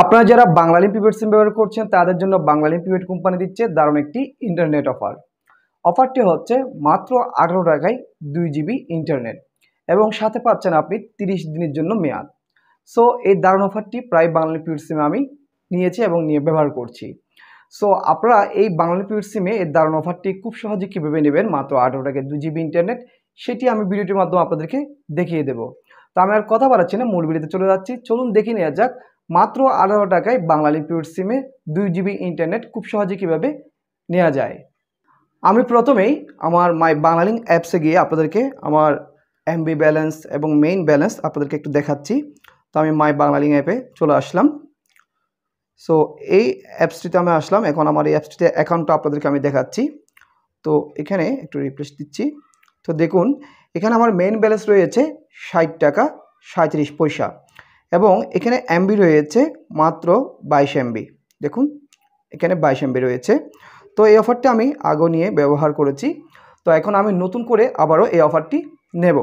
আপনারা যারা বাংলালিম প্রিপেড সিম ব্যবহার করছেন তাদের জন্য বাংলালিম প্রিপেড কোম্পানি দিচ্ছে দারুণ একটি ইন্টারনেট অফার অফারটি হচ্ছে মাত্র আঠারো টাকায় দুই জিবি ইন্টারনেট এবং সাথে পাচ্ছেন আপনি তিরিশ দিনের জন্য মেয়াদ সো এই দারুণ অফারটি প্রায় বাংলা পিউর সিমে আমি নিয়েছি এবং নিয়ে ব্যবহার করছি সো আপনারা এই বাংলা পিউর সিমে এর দারুণ অফারটি খুব সহজে কীভাবে নেবেন মাত্র আঠারো টাকায় দুই জিবি ইন্টারনেট সেটি আমি ভিডিওটির মাধ্যমে আপনাদেরকে দেখিয়ে দেব তো আমি আর কথা বাড়াচ্ছি না মূল ভিডিওতে চলে যাচ্ছি চলুন দেখে নেওয়া যাক মাত্র আঠারো টাকায় বাংলা লিপিউড সিমে দুই জিবি ইন্টারনেট খুব সহজে কীভাবে নেওয়া যায় আমি প্রথমেই আমার মাই বাংলালিং অ্যাপসে গিয়ে আপনাদেরকে আমার এমবি ব্যালেন্স এবং মেইন ব্যালেন্স আপনাদেরকে একটু দেখাচ্ছি তো আমি মাই বাংলালিং অ্যাপে চলে আসলাম সো এই অ্যাপসটিতে আমি আসলাম এখন আমার এই অ্যাপসটিতে অ্যাকাউন্টটা আপনাদেরকে আমি দেখাচ্ছি তো এখানে একটু রিপ্লেস দিচ্ছি তো দেখুন এখানে আমার মেইন ব্যালেন্স রয়েছে ষাট টাকা সাঁত্রিশ পয়সা এবং এখানে এমবি রয়েছে মাত্র বাইশ এমবি দেখুন এখানে বাইশ এমবি রয়েছে তো এই অফারটি আমি আগো নিয়ে ব্যবহার করেছি তো এখন আমি নতুন করে আবারও এই অফারটি নেব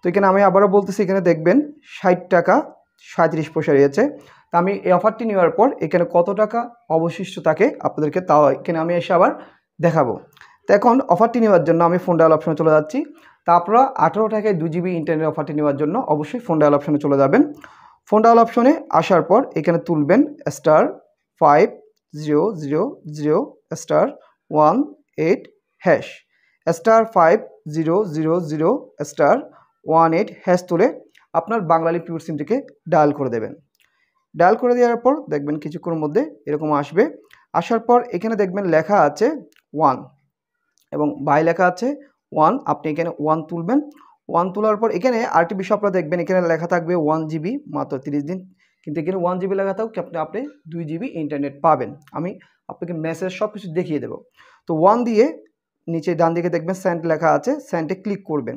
তো এখানে আমি আবারও বলতেছি এখানে দেখবেন ষাট টাকা সাঁত্রিশ পয়সা রয়েছে তো আমি এই অফারটি নেওয়ার পর এখানে কত টাকা অবশিষ্ট থাকে আপনাদেরকে তাও এখানে আমি এসে আবার দেখাবো তো এখন অফারটি নেওয়ার জন্য আমি ফোন ডায়াল অপশানে চলে যাচ্ছি তারপর আঠেরো টাকায় দু জিবি ইন্টারনেট অফারটি নেওয়ার জন্য অবশ্যই ফোন ডায়াল অপশানে চলে যাবেন ফোন ডায়াল অপশনে আসার পর এখানে তুলবেন star five zero zero zero star one eight hash star five zero zero zero star one eight hash তুলে আপনার বাংলালি পিওর সিমটিকে ডায়াল করে দেবেন ডায়াল করে দেওয়ার পর দেখবেন কিছুক্ষণের মধ্যে এরকম আসবে আসার পর এখানে দেখবেন লেখা আছে ওয়ান এবং বাই লেখা আছে ওয়ান আপনি এখানে ওয়ান তুলবেন ওয়ান তোলার পর এখানে আরেকটি বিষয় আপনারা দেখবেন এখানে লেখা থাকবে ওয়ান জিবি মাত্র তিরিশ দিন কিন্তু এখানে ওয়ান জিবি লেখা থাকুক আপনি আপনি দুই জিবি ইন্টারনেট পাবেন আমি আপনাকে মেসেজ সব কিছু দেখিয়ে দেবো তো ওয়ান দিয়ে নিচে ডান দিকে দেখবেন স্যান্ট লেখা আছে স্যান্টে ক্লিক করবেন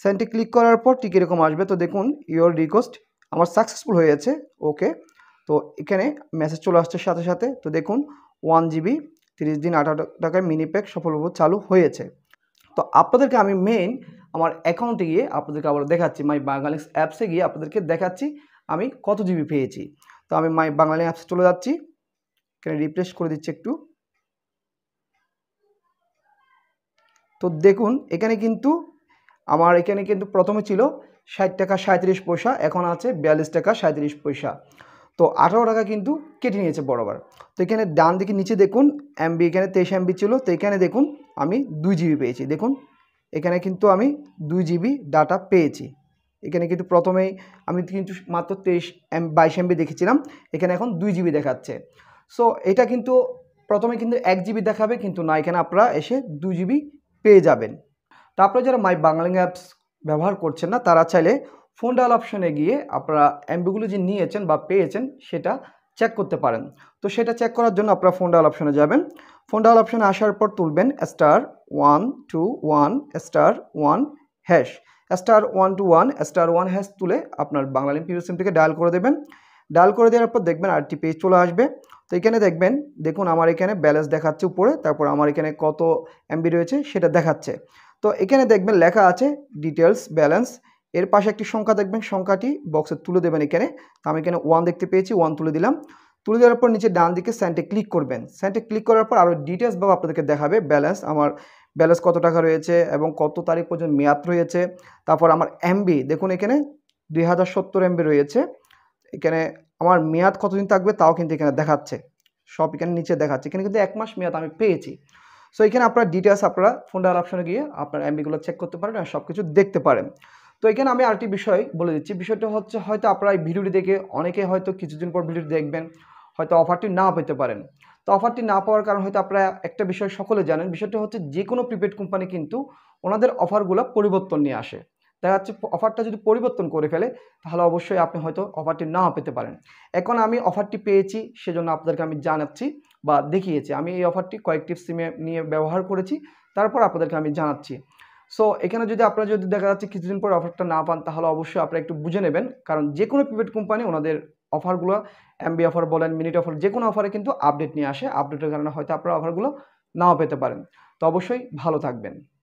স্যান্টে ক্লিক করার পর ঠিক এরকম আসবে তো দেখুন ইওর রিকোয়েস্ট আমার সাকসেসফুল হয়েছে ওকে তো এখানে মেসেজ চলে আসছে সাথে সাথে তো দেখুন ওয়ান জিবি তিরিশ দিন আঠারো টাকায় মিনিপ্যাক সফলভাবে চালু হয়েছে তো আপনাদেরকে আমি মেন আমার অ্যাকাউন্টে গিয়ে আপনাদেরকে আবার দেখাচ্ছি মাই বাংলালিক্স অ্যাপসে গিয়ে আপনাদেরকে দেখাচ্ছি আমি কত জিবি পেয়েছি তো আমি মাই বাঙালি অ্যাপসে চলে যাচ্ছি এখানে রিফ্রেশ করে দিচ্ছি একটু তো দেখুন এখানে কিন্তু আমার এখানে কিন্তু প্রথমে ছিল ষাট টাকা সাঁত্রিশ পয়সা এখন আছে বিয়াল্লিশ টাকা সাঁত্রিশ পয়সা তো আঠারো টাকা কিন্তু কেটে নিয়েছে বরাবর তো এখানে ডান দিকে নিচে দেখুন এমবি এখানে তেইশ এমবি ছিল তো এখানে দেখুন আমি দুই জিবি পেয়েছি দেখুন এখানে কিন্তু আমি দুই জিবি ডাটা পেয়েছি এখানে কিন্তু প্রথমেই আমি কিন্তু মাত্র তেইশ এম বাইশ এমবি দেখেছিলাম এখানে এখন দুই জিবি দেখাচ্ছে সো এটা কিন্তু প্রথমে কিন্তু এক জিবি দেখাবে কিন্তু না এখানে আপনারা এসে দুই জিবি পেয়ে যাবেন তারপরে যারা মাই বাংলা অ্যাপস ব্যবহার করছেন না তারা চাইলে ফোন ডাল অপশনে গিয়ে আপনারা অ্যাম্বিগুলো যে নিয়েছেন বা পেয়েছেন সেটা চেক করতে পারেন তো সেটা চেক করার জন্য আপনারা ফোন ডাল অপশনে যাবেন ফোন ডাল অপশনে আসার পর তুলবেন star one two one star one hash star one two one star one hash তুলে আপনার বাংলা লিম্পিউ সিমটিকে ডায়াল করে দেবেন ডায়াল করে দেওয়ার পর দেখবেন আরটি পেজ চলে আসবে তো এখানে দেখবেন দেখুন আমার এখানে ব্যালেন্স দেখাচ্ছে উপরে তারপর আমার এখানে কত এমবি রয়েছে সেটা দেখাচ্ছে তো এখানে দেখবেন লেখা আছে ডিটেলস ব্যালেন্স এর পাশে একটি সংখ্যা দেখবেন সংখ্যাটি বক্সে তুলে দেবেন এখানে আমি এখানে ওয়ান দেখতে পেয়েছি ওয়ান তুলে দিলাম তুলে দেওয়ার পর নিচে ডান দিকে স্যান্টে ক্লিক করবেন স্যান্টে ক্লিক করার পর আরও ডিটেলস বা আপনাদেরকে দেখাবে ব্যালেন্স আমার ব্যালেন্স কত টাকা রয়েছে এবং কত তারিখ পর্যন্ত মেয়াদ রয়েছে তারপর আমার এমবি দেখুন এখানে দুই হাজার সত্তর এমবি রয়েছে এখানে আমার মেয়াদ কতদিন থাকবে তাও কিন্তু এখানে দেখাচ্ছে সব এখানে নিচে দেখাচ্ছে এখানে কিন্তু এক মাস মেয়াদ আমি পেয়েছি সো এখানে আপনার ডিটেলস আপনারা ফোন ডাল অপশনে গিয়ে আপনার এমবিগুলো চেক করতে পারেন আর সব কিছু দেখতে পারেন তো এখানে আমি আরেকটি বিষয় বলে দিচ্ছি বিষয়টা হচ্ছে হয়তো আপনারা এই ভিডিওটি দেখে অনেকে হয়তো কিছুদিন পর ভিডিওটি দেখবেন হয়তো অফারটি না পেতে পারেন তো অফারটি না পাওয়ার কারণ হয়তো আপনারা একটা বিষয় সকলে জানেন বিষয়টা হচ্ছে যে কোনো প্রিপেড কোম্পানি কিন্তু ওনাদের অফারগুলো পরিবর্তন নিয়ে আসে দেখা যাচ্ছে অফারটা যদি পরিবর্তন করে ফেলে তাহলে অবশ্যই আপনি হয়তো অফারটি না পেতে পারেন এখন আমি অফারটি পেয়েছি সেজন্য আপনাদেরকে আমি জানাচ্ছি বা দেখিয়েছি আমি এই অফারটি কয়েকটি সিমে নিয়ে ব্যবহার করেছি তারপর আপনাদেরকে আমি জানাচ্ছি সো এখানে যদি আপনারা যদি দেখা যাচ্ছে কিছুদিন পর অফারটা না পান তাহলে অবশ্যই আপনারা একটু বুঝে নেবেন কারণ যে কোনো প্রিপেড কোম্পানি ওনাদের অফারগুলো এমবি অফার বলেন মিনিট অফার যে কোনো অফারে কিন্তু আপডেট নিয়ে আসে আপডেটের কারণে হয়তো আপনারা অফারগুলো নাও পেতে পারেন তো অবশ্যই ভালো থাকবেন